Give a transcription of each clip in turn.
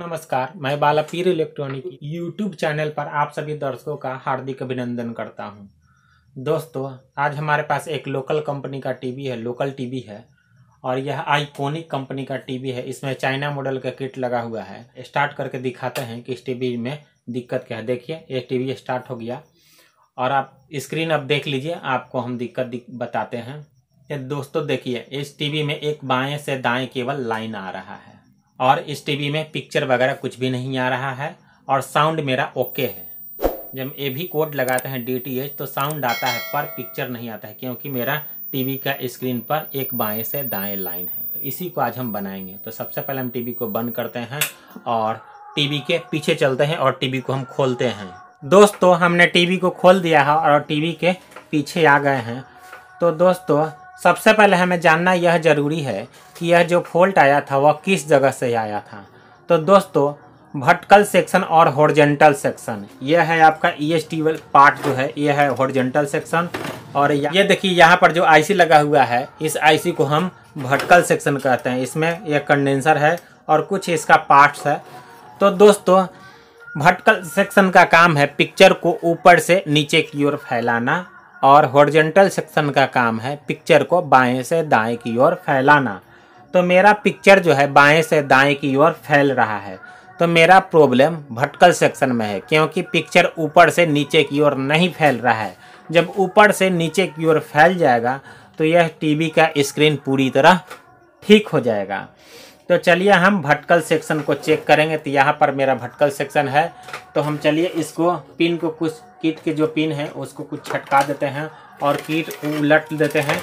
नमस्कार मैं Balapir electronic YouTube channel पर आप सभी दर्शकों का हार्दिक अभिनंदन करता हूं। दोस्तों आज हमारे पास एक लोकल कंपनी का टीवी है लोकल टीवी है और यह आइकोनिक कंपनी का टीवी है इसमें चाइना मॉडल का किट लगा हुआ है स्टार्ट करके दिखाते हैं कि इस टीवी में दिक्कत क्या है देखिए ये टीवी स्टार्ट हो गया और आप स्क्रीन अब देख लीजिए आपको हम दिक्कत दिक बताते हैं दोस्तों देखिए इस टीवी में एक बाएं से दाएं केवल लाइन आ रहा है और इस टीवी में पिक्चर वगैरह कुछ भी नहीं आ रहा है और साउंड मेरा ओके है जब ए भी कोड लगाते हैं डी तो साउंड आता है पर पिक्चर नहीं आता है क्योंकि मेरा टीवी का स्क्रीन पर एक बाएं से दाएं लाइन है तो इसी को आज हम बनाएंगे तो सबसे पहले हम टीवी को बंद करते हैं और टीवी के पीछे चलते हैं और टीवी को हम खोलते हैं दोस्तों हमने टीवी को खोल दिया है और टीवी के पीछे आ गए हैं तो दोस्तों सबसे पहले हमें जानना यह जरूरी है कि यह जो फॉल्ट आया था वह किस जगह से आया था तो दोस्तों भटकल सेक्शन और हॉर्जेंटल सेक्शन यह है आपका ई एस टी पार्ट जो है यह है हॉर्जेंटल सेक्शन और ये देखिए यहाँ पर जो आईसी लगा हुआ है इस आईसी को हम भटकल सेक्शन कहते हैं इसमें यह कंडेंसर है और कुछ इसका पार्ट्स है तो दोस्तों भटकल सेक्शन का काम है पिक्चर को ऊपर से नीचे की ओर फैलाना और हॉर्जेंटल सेक्शन का काम है पिक्चर को बाएं से दाएं की ओर फैलाना तो मेरा पिक्चर जो है बाएं से दाएं की ओर फैल रहा है तो मेरा प्रॉब्लम भटकल सेक्शन में है क्योंकि पिक्चर ऊपर से नीचे की ओर नहीं फैल रहा है जब ऊपर से नीचे की ओर फैल जाएगा तो यह टीवी का स्क्रीन पूरी तरह ठीक हो जाएगा तो चलिए हम भटकल सेक्शन को चेक करेंगे तो यहाँ पर मेरा भटकल सेक्शन है तो हम चलिए इसको पिन को कुछ कीट के जो पिन है उसको कुछ छटका देते हैं और कीट उलट देते हैं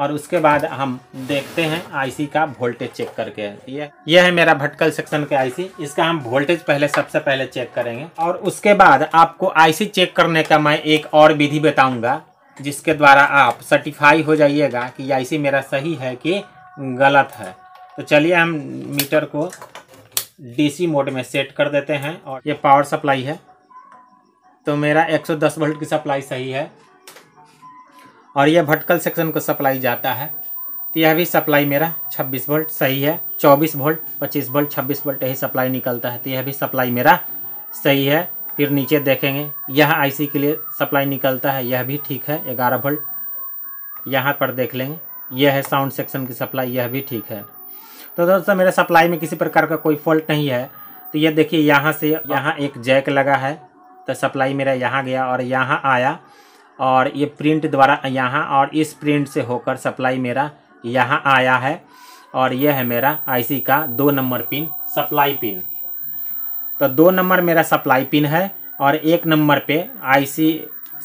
और उसके बाद हम देखते हैं आईसी का वोल्टेज चेक करके ये यह है मेरा भटकल सेक्शन के आईसी इसका हम वोल्टेज पहले सबसे पहले चेक करेंगे और उसके बाद आपको आईसी चेक करने का मैं एक और विधि बताऊंगा जिसके द्वारा आप सर्टिफाई हो जाइएगा कि आईसी मेरा सही है कि गलत है तो चलिए हम मीटर को डीसी मोड में सेट कर देते हैं और ये पावर सप्लाई है तो मेरा 110 वोल्ट की सप्लाई सही है और यह भटकल सेक्शन को सप्लाई जाता है तो यह भी सप्लाई मेरा 26 वोल्ट सही है 24 वोल्ट 25 वोल्ट 26 वोल्ट यही सप्लाई निकलता है तो यह भी सप्लाई मेरा सही है फिर नीचे देखेंगे यह आईसी के लिए सप्लाई निकलता है यह भी ठीक है ग्यारह वोल्ट यहाँ पर देख लेंगे यह है साउंड सेक्शन की सप्लाई यह भी ठीक है तो दोस्तों मेरे सप्लाई में किसी प्रकार का कोई फॉल्ट नहीं है तो ये देखिए यहाँ से यहाँ एक जैक लगा है तो सप्लाई मेरा यहाँ गया और यहाँ आया और ये प्रिंट द्वारा यहाँ और इस प्रिंट से होकर सप्लाई मेरा यहाँ आया है और यह है मेरा आईसी का दो नंबर पिन सप्लाई पिन तो दो नंबर मेरा सप्लाई पिन है और एक नंबर पे आईसी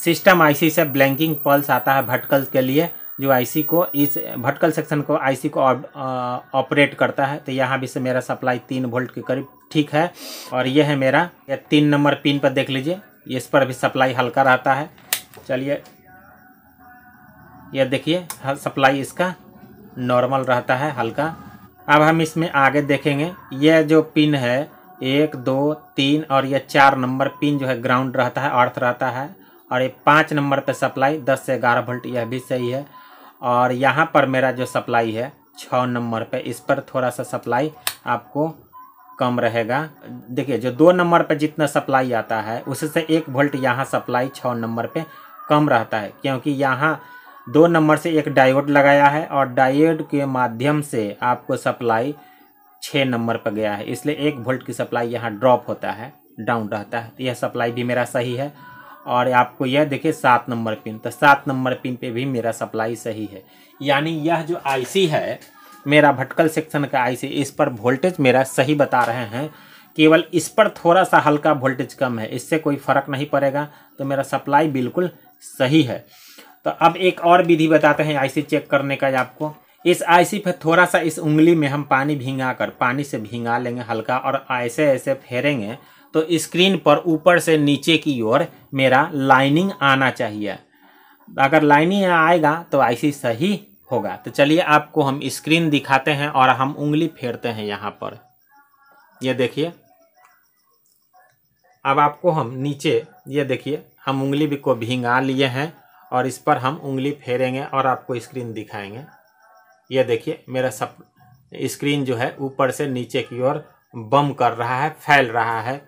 सिस्टम आईसी से ब्लैंकिंग पल्स आता है भटकल के लिए जो आईसी को इस भटकल सेक्शन को आईसी को ऑपरेट करता है तो यहाँ भी से मेरा सप्लाई तीन वोल्ट के करीब ठीक है और यह है मेरा यह तीन नंबर पिन पर देख लीजिए इस पर भी सप्लाई हल्का रहता है चलिए यह देखिए सप्लाई इसका नॉर्मल रहता है हल्का अब हम इसमें आगे देखेंगे यह जो पिन है एक दो तीन और यह चार नंबर पिन जो है ग्राउंड रहता है अर्थ रहता है और ये पाँच नंबर पर सप्लाई दस से ग्यारह वोल्ट यह भी सही है और यहाँ पर मेरा जो सप्लाई है छः नंबर पे इस पर थोड़ा सा सप्लाई आपको कम रहेगा देखिए जो दो नंबर पे जितना सप्लाई आता है उससे एक वोल्ट यहाँ सप्लाई छः नंबर पे कम रहता है क्योंकि यहाँ दो नंबर से एक डायोड लगाया है और डायोड के माध्यम से आपको सप्लाई छः नंबर पर गया है इसलिए एक वोल्ट की सप्लाई यहाँ ड्रॉप होता है डाउन रहता है यह सप्लाई भी मेरा सही है और आपको यह देखिए सात नंबर पिन तो सात नंबर पिन पे भी मेरा सप्लाई सही है यानी यह जो आईसी है मेरा भटकल सेक्शन का आईसी इस पर वोल्टेज मेरा सही बता रहे हैं केवल इस पर थोड़ा सा हल्का वोल्टेज कम है इससे कोई फर्क नहीं पड़ेगा तो मेरा सप्लाई बिल्कुल सही है तो अब एक और विधि बताते हैं आईसी चेक करने का आपको इस आईसी पर थोड़ा सा इस उंगली में हम पानी भींगा कर पानी से भींगा लेंगे हल्का और ऐसे ऐसे फेरेंगे तो स्क्रीन पर ऊपर से नीचे की ओर मेरा लाइनिंग आना चाहिए अगर लाइनिंग आएगा तो ऐसी सही होगा तो चलिए आपको हम स्क्रीन दिखाते हैं और हम उंगली फेरते हैं यहाँ पर ये देखिए अब आपको हम नीचे ये देखिए हम उंगली भी को भिंगा लिए हैं और इस पर हम उंगली फेरेंगे और आपको स्क्रीन दिखाएंगे ये देखिए मेरा सब स्क्रीन जो है ऊपर से नीचे की ओर बम कर रहा है फैल रहा है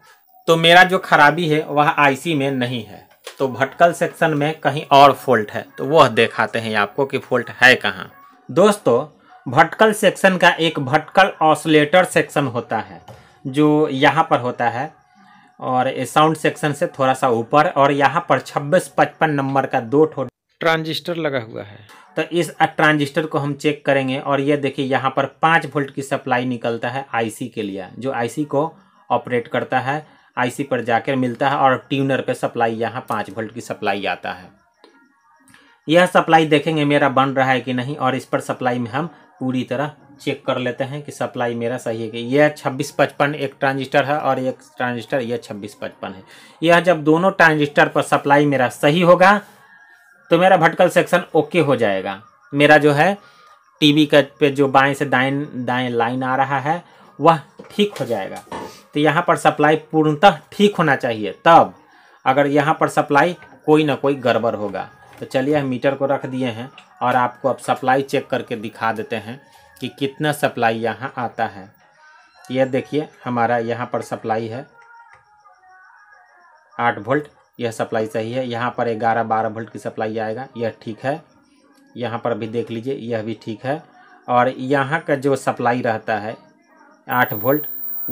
तो मेरा जो खराबी है वह आईसी में नहीं है तो भटकल सेक्शन में कहीं और फॉल्ट है तो वह दिखाते हैं आपको कि फॉल्ट है कहाँ दोस्तों भटकल सेक्शन का एक भटकल ऑसोलेटर सेक्शन होता है जो यहाँ पर होता है और साउंड सेक्शन से थोड़ा सा ऊपर और यहाँ पर 2655 नंबर का दो ठो ट्रांजिस्टर लगा हुआ है तो इस ट्रांजिस्टर को हम चेक करेंगे और ये देखिए यहाँ पर पाँच वोल्ट की सप्लाई निकलता है आईसी के लिए जो आईसी को ऑपरेट करता है आईसी पर जाकर मिलता है और ट्यूनर पे सप्लाई यहाँ पाँच वोल्ट की सप्लाई आता है यह सप्लाई देखेंगे मेरा बन रहा है कि नहीं और इस पर सप्लाई में हम पूरी तरह चेक कर लेते हैं कि सप्लाई मेरा सही है कि यह छब्बीस पचपन एक ट्रांजिस्टर है और एक ट्रांजिस्टर यह छब्बीस पचपन है यह जब दोनों ट्रांजिस्टर पर सप्लाई मेरा सही होगा तो मेरा भटकल सेक्शन ओके हो जाएगा मेरा जो है टीवी का पे जो बाएं से दाएं दाएं लाइन आ रहा है वह ठीक हो जाएगा तो यहाँ पर सप्लाई पूर्णतः ठीक होना चाहिए तब अगर यहाँ पर सप्लाई कोई ना कोई गड़बड़ होगा तो चलिए हम मीटर को रख दिए हैं और आपको अब सप्लाई चेक करके दिखा देते हैं कि कितना सप्लाई यहाँ आता है यह देखिए हमारा यहाँ पर सप्लाई है आठ वोल्ट यह सप्लाई सही है यहाँ पर ग्यारह बारह वोल्ट की सप्लाई आएगा यह ठीक है यहाँ पर भी देख लीजिए यह भी ठीक है और यहाँ का जो सप्लाई रहता है आठ वोल्ट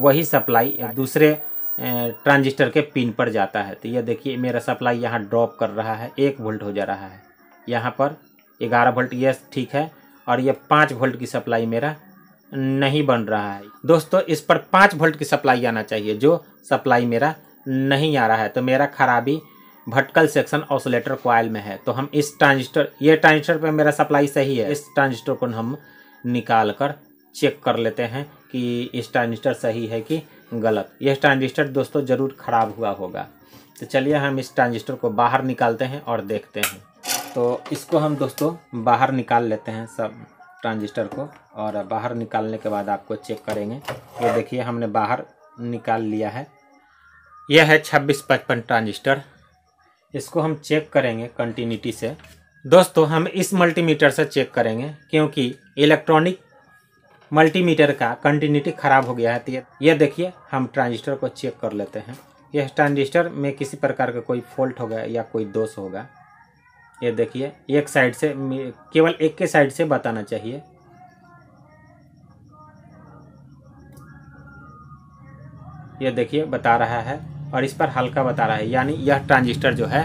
वही सप्लाई दूसरे ट्रांजिस्टर के पिन पर जाता है तो यह देखिए मेरा सप्लाई यहाँ ड्रॉप कर रहा है एक वोल्ट हो जा रहा है यहाँ पर ग्यारह वोल्ट यह ठीक है और यह पाँच वोल्ट की सप्लाई मेरा नहीं बन रहा है दोस्तों इस पर पाँच वोल्ट की सप्लाई आना चाहिए जो सप्लाई मेरा नहीं आ रहा है तो मेरा खराबी भटकल सेक्शन ऑसोलेटर कॉयल में है तो हम इस ट्रांजिस्टर ये ट्रांजिस्टर पे मेरा सप्लाई सही है इस ट्रांजिस्टर को हम निकाल कर चेक कर लेते हैं कि इस ट्रांजिस्टर सही है कि गलत यह ट्रांजिस्टर दोस्तों ज़रूर ख़राब हुआ होगा तो चलिए हम इस ट्रांजिस्टर को बाहर निकालते हैं और देखते हैं तो इसको हम दोस्तों बाहर निकाल लेते हैं सब ट्रांजिस्टर को और बाहर निकालने के बाद आपको चेक करेंगे ये देखिए हमने बाहर निकाल लिया है यह है छब्बीस पचपन ट्रांजिस्टर इसको हम चेक करेंगे कंटिन्यूटी से दोस्तों हम इस मल्टीमीटर से चेक करेंगे क्योंकि इलेक्ट्रॉनिक मल्टीमीटर का कंटिन्यूटी ख़राब हो गया है यह देखिए हम ट्रांजिस्टर को चेक कर लेते हैं यह ट्रांजिस्टर में किसी प्रकार का कोई फॉल्ट होगा या कोई दोष होगा ये देखिए एक साइड से केवल एक के साइड से बताना चाहिए ये देखिए बता रहा है और इस पर हल्का बता रहा है यानी यह ट्रांजिस्टर जो है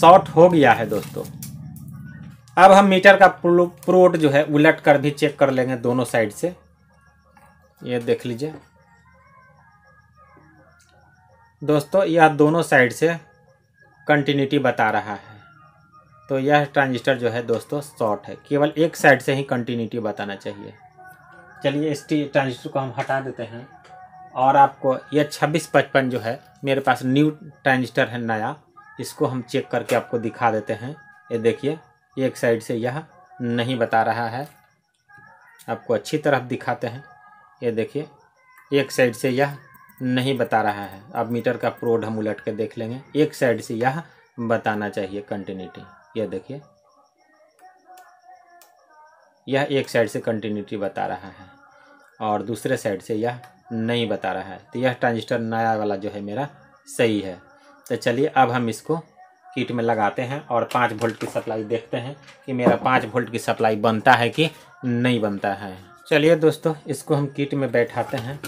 शॉर्ट हो गया है दोस्तों अब हम मीटर का प्रोट जो है उलट कर भी चेक कर लेंगे दोनों साइड से यह देख लीजिए दोस्तों यह दोनों साइड से कंटिन्यूटी बता रहा है तो यह ट्रांजिस्टर जो है दोस्तों शॉर्ट है केवल एक साइड से ही कंटिन्यूटी बताना चाहिए चलिए इस ट्रांजिस्टर को हम हटा देते हैं और आपको ये छब्बीस पचपन जो है मेरे पास न्यू ट्रांजिस्टर है नया इसको हम चेक करके आपको दिखा देते हैं ये देखिए एक साइड से यह नहीं बता रहा है आपको अच्छी तरह दिखाते हैं ये देखिए एक साइड से यह नहीं बता रहा है अब मीटर का प्रोड हम उलट के देख लेंगे एक साइड से यह बताना चाहिए कंटिन्यूटी यह देखिए यह एक साइड से कंटिन्यूटी बता रहा है और दूसरे साइड से यह नहीं बता रहा है तो यह ट्रांजिस्टर नया वाला जो है मेरा सही है तो चलिए अब हम इसको किट में लगाते हैं और पाँच वोल्ट की सप्लाई देखते हैं कि मेरा पाँच वोल्ट की सप्लाई बनता है कि नहीं बनता है चलिए दोस्तों इसको हम किट में बैठाते हैं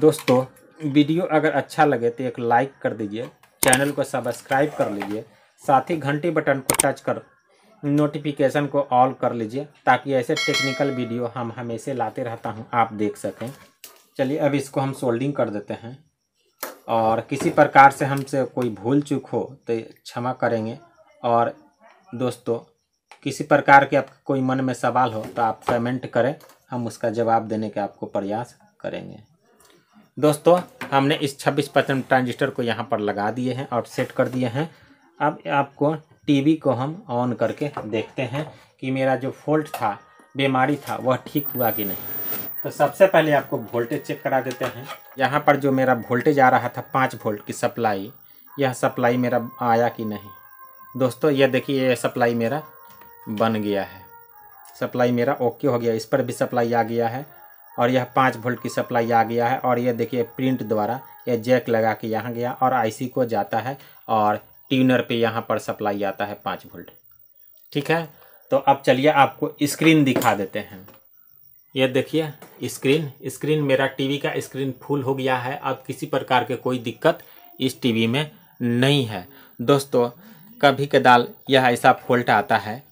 दोस्तों वीडियो अगर अच्छा लगे तो एक लाइक कर दीजिए चैनल को सब्सक्राइब कर लीजिए साथ ही घंटी बटन को टच कर नोटिफिकेशन को ऑल कर लीजिए ताकि ऐसे टेक्निकल वीडियो हम हमेशा लाते रहता हूँ आप देख सकें चलिए अब इसको हम सोल्डिंग कर देते हैं और किसी प्रकार से हमसे कोई भूल चूक हो तो क्षमा करेंगे और दोस्तों किसी प्रकार के आपके कोई मन में सवाल हो तो आप पेमेंट करें हम उसका जवाब देने के आपको प्रयास करेंगे दोस्तों हमने इस 26 परसेंट ट्रांजिस्टर को यहाँ पर लगा दिए हैं और सेट कर दिए हैं अब आपको टीवी को हम ऑन करके देखते हैं कि मेरा जो फॉल्ट था बीमारी था वह ठीक हुआ कि नहीं तो सबसे पहले आपको वोल्टेज चेक करा देते हैं यहाँ पर जो मेरा वोल्टेज आ रहा था पाँच वोल्ट की सप्लाई यह सप्लाई मेरा आया कि नहीं दोस्तों यह देखिए यह सप्लाई मेरा बन गया है सप्लाई मेरा ओके हो गया इस पर भी सप्लाई आ गया है और यह पाँच वोल्ट की सप्लाई आ गया है और यह देखिए प्रिंट द्वारा यह जैक लगा के यहाँ गया और आईसी को जाता है और ट्यूनर पे यहाँ पर सप्लाई आता है पाँच वोल्ट ठीक है तो अब चलिए आपको स्क्रीन दिखा देते हैं यह देखिए स्क्रीन स्क्रीन मेरा टीवी का स्क्रीन फुल हो गया है अब किसी प्रकार के कोई दिक्कत इस टीवी में नहीं है दोस्तों कभी कदाल यह ऐसा फॉल्ट आता है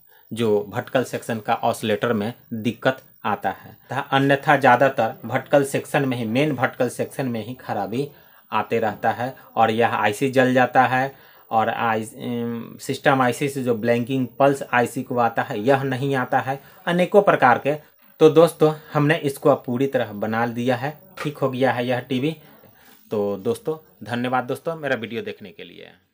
जो भटकल सेक्शन का ऑसलेटर में दिक्कत आता है अन्यथा ज़्यादातर भटकल सेक्शन में ही मेन भटकल सेक्शन में ही खराबी आते रहता है और यह आईसी जल जाता है और आई सिस्टम आईसी से जो ब्लैंकिंग पल्स आईसी को आता है यह नहीं आता है अनेकों प्रकार के तो दोस्तों हमने इसको अब पूरी तरह बना दिया है ठीक हो गया है यह टीवी तो दोस्तों धन्यवाद दोस्तों मेरा वीडियो देखने के लिए